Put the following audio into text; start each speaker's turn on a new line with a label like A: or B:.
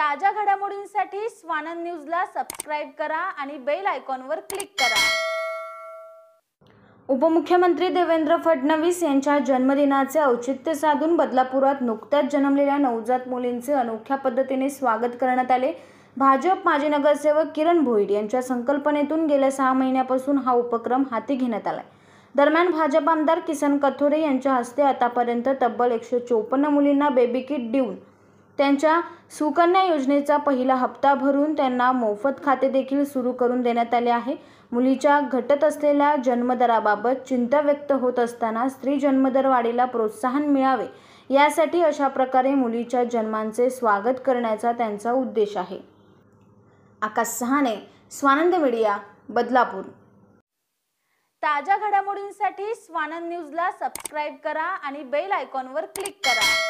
A: ताज्या घडामोडींसाठी स्वानंद न्यूजला सबस्क्राईब करा आणि बेल आयकॉनवर क्लिक करा
B: उपमुख्यमंत्री देवेंद्र फडणवीस यांच्या जन्मदिनाचे औचित्य साधून बदलापुरात नुकत्याच जन्मलेल्या नवजात मुलींचे अनोख्या पद्धतीने स्वागत करण्यात आले भाजप माजी नगरसेवक किरण भोईड यांच्या संकल्पनेतून गेल्या सहा महिन्यापासून हा उपक्रम हाती घेण्यात आला दरम्यान भाजप आमदार किसन कथोरे यांच्या हस्ते आतापर्यंत तब्बल एकशे चोपन्न मुलींना बेबी किट देऊन त्यांच्या सुकन्या योजनेचा पहिला हप्ता भरून त्यांना मोफत खाते देखील सुरू करून देण्यात आले आहे मुलीच्या घटत असलेल्या जन्मदराबाबत चिंता व्यक्त होत असताना स्त्री जन्मदर वाढीला प्रोत्साहन मिळावे यासाठी अशा प्रकारे मुलीच्या जन्मांचे स्वागत करण्याचा त्यांचा उद्देश आहे आकाश सहाने स्वानंद मीडिया बदलापूर
A: ताज्या घडामोडींसाठी स्वानंद न्यूजला सबस्क्राईब करा आणि बेल आयकॉनवर क्लिक करा